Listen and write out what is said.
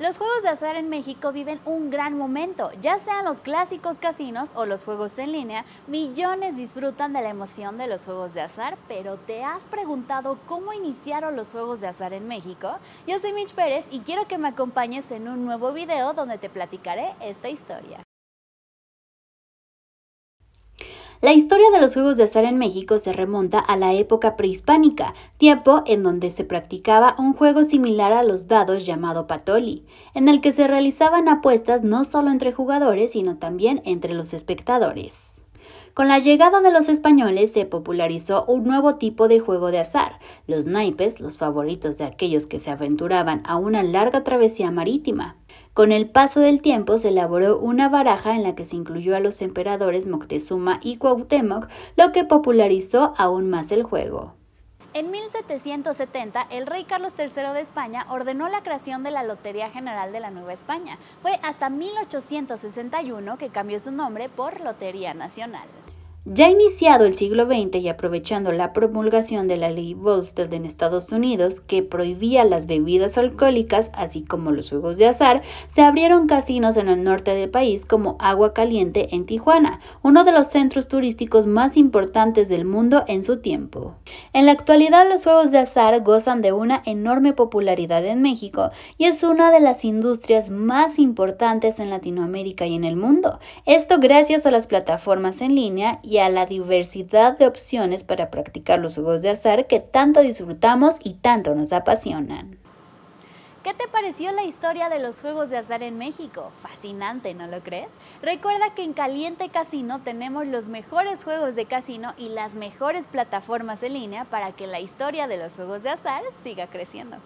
Los juegos de azar en México viven un gran momento. Ya sean los clásicos casinos o los juegos en línea, millones disfrutan de la emoción de los juegos de azar, pero ¿te has preguntado cómo iniciaron los juegos de azar en México? Yo soy Mitch Pérez y quiero que me acompañes en un nuevo video donde te platicaré esta historia. La historia de los juegos de azar en México se remonta a la época prehispánica, tiempo en donde se practicaba un juego similar a los dados llamado patoli, en el que se realizaban apuestas no solo entre jugadores, sino también entre los espectadores. Con la llegada de los españoles se popularizó un nuevo tipo de juego de azar. Los naipes, los favoritos de aquellos que se aventuraban a una larga travesía marítima. Con el paso del tiempo se elaboró una baraja en la que se incluyó a los emperadores Moctezuma y Cuauhtémoc, lo que popularizó aún más el juego. En 1770, el rey Carlos III de España ordenó la creación de la Lotería General de la Nueva España. Fue hasta 1861 que cambió su nombre por Lotería Nacional. Ya iniciado el siglo XX y aprovechando la promulgación de la ley Volstead en Estados Unidos, que prohibía las bebidas alcohólicas, así como los juegos de azar, se abrieron casinos en el norte del país como Agua Caliente en Tijuana, uno de los centros turísticos más importantes del mundo en su tiempo. En la actualidad los juegos de azar gozan de una enorme popularidad en México y es una de las industrias más importantes en Latinoamérica y en el mundo. Esto gracias a las plataformas en línea y y a la diversidad de opciones para practicar los juegos de azar que tanto disfrutamos y tanto nos apasionan. ¿Qué te pareció la historia de los juegos de azar en México? Fascinante, ¿no lo crees? Recuerda que en Caliente Casino tenemos los mejores juegos de casino y las mejores plataformas en línea para que la historia de los juegos de azar siga creciendo.